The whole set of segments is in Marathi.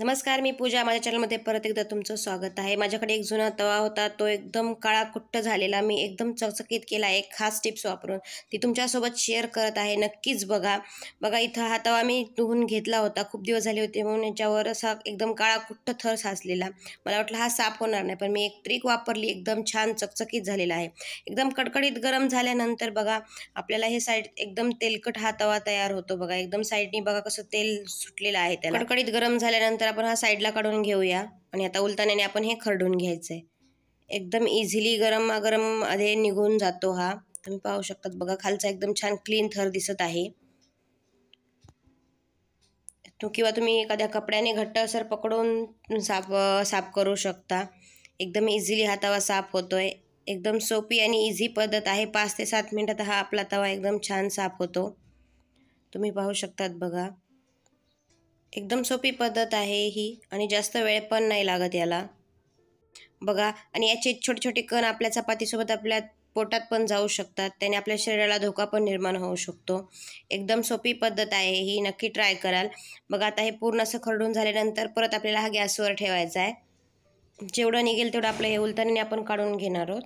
नमस्कार मी पूजा माझ्या चॅनलमध्ये परत एकदा तुमचं स्वागत आहे माझ्याकडे एक जुना तवा होता तो एकदम काळा झालेला मी एकदम चकचकीत केला एक खास टिप्स वापरून ती तुमच्यासोबत शेअर करत आहे नक्कीच बघा बघा इथं हा तवा मी धुवून घेतला होता खूप दिवस झाले होते म्हणून याच्यावर असा एकदम काळा थर साचलेला मला वाटलं हा साफ होणार नाही पण मी एक ट्रिक वापरली एकदम छान चकचकीत झालेला आहे एकदम कडकडीत गरम झाल्यानंतर बघा आपल्याला हे साईड एकदम तेलकट हा तवा तयार होतो बघा एकदम साईडनी बघा कसं तेल सुटलेलं आहे त्याला कडकडीत गरम झाल्यानंतर आपण हा साईडला काढून घेऊया आणि आता उलतानाने आपण हे खरडून घ्यायचं आहे एकदम इझिली गरमागरम आधी निघून जातो हा तुम्ही पाहू शकतात बघा खालचा एकदम छान क्लीन थर दिसत आहे तो किंवा तुम्ही एखाद्या कपड्याने घट्ट पकडून साफ साफ करू शकता एकदम इझिली हा तवा साफ होतोय एकदम सोपी आणि इझी पद्धत आहे पाच ते सात मिनटात हा आपला तवा एकदम छान साफ होतो तुम्ही पाहू शकतात बघा एकदम सोपी पद्धत आहे ही आणि जास्त वेळ पण नाही लागत याला बघा आणि याचे छोटे छोटे कण आपल्या चपातीसोबत आपल्या पोटात पण जाऊ शकतात त्याने आपल्या शरीराला धोका पण निर्माण होऊ शकतो एकदम सोपी पद्धत आहे ही नक्की ट्राय कराल बघा आता हे पूर्ण असं खरडून झाल्यानंतर परत आपल्याला हा गॅसवर ठेवायचा आहे जेवढं निघेल तेवढं आपलं हे उलतानीने आपण काढून घेणार आहोत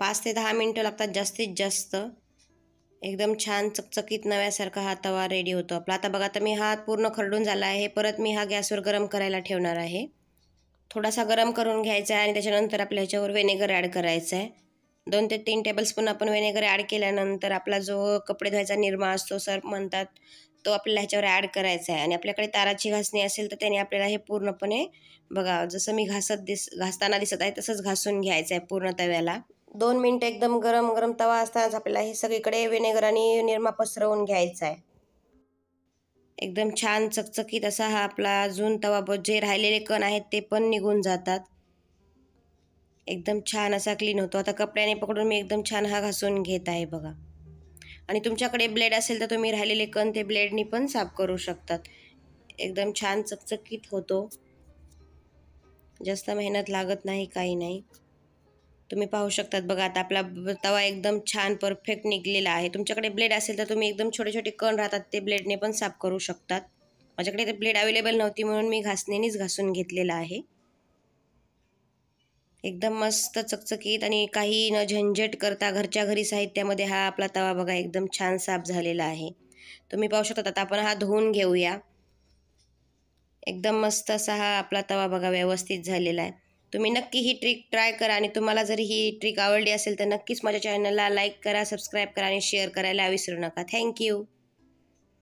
पाच ते दहा मिनटं लागतात जास्तीत जास्त एकदम छान चकचकीत नव्यासारखा हा तवा रेडी होतो आपला आता बघा आता मी हा पूर्ण खरडून झाला आहे परत मी हा गॅसवर गरम करायला ठेवणार आहे थोडासा गरम करून घ्यायचा आहे आणि त्याच्यानंतर आपल्या ह्याच्यावर व्हिनेगर ॲड करायचा आहे दोन ते तीन टेबलस्पून आपण व्हिनेगर ॲड केल्यानंतर आपला जो कपडे धुवायचा निर्मा असतो सर म्हणतात तो आपल्याला ह्याच्यावर ॲड करायचा आहे आणि आपल्याकडे ताराची घासणी असेल तर त्याने आपल्याला हे पूर्णपणे बघा जसं मी घासत दिस घासताना दिसत आहे तसंच घासून घ्यायचं आहे पूर्ण तव्याला दोन मिनटं एकदम गरम गरम तवा असतानाच आपल्याला हे सगळीकडे व्हिनेगर आणि निरमा पसरवून घ्यायचा आहे एकदम छान चकचकीत असा हा आपला अजून तवा जे राहिलेले कण आहेत ते पण निघून जातात एकदम छान असा क्लीन होतो आता कपड्याने पकडून मी एकदम छान हा घासून घेत आहे बघा आणि तुमच्याकडे ब्लेड असेल तर तुम्ही राहिलेले कण ते ब्लेडनी पण साफ करू शकतात एकदम छान चकचकीत होतो जास्त मेहनत लागत नाही काही नाही तुम्ही पाहू शकतात बघा आता आपला तवा एकदम छान परफेक्ट निघलेला आहे तुमच्याकडे ब्लेड असेल तर तुम्ही एकदम छोटे छोटे कण राहतात ते ब्लेडने पण साफ करू शकतात माझ्याकडे ते ब्लेड अवेलेबल नव्हती म्हणून मी घासणीनेच घासून घेतलेला आहे एकदम मस्त चकचकीत आणि काही न झंझट करता घरच्या घरी साहित्यामध्ये हा आपला तवा बघा एकदम छान साफ झालेला आहे तुम्ही पाहू शकता आता आपण हा धुवून घेऊया एकदम मस्त असा हा आपला तवा बघा व्यवस्थित झालेला आहे तुम्ही नक्की ही ट्रिक ट्राय करा आणि तुम्हाला जरी ही ट्रिक आवडली असेल तर नक्कीच माझ्या चॅनलला लाईक करा सबस्क्राईब करा आणि शेअर करायला विसरू नका थँक्यू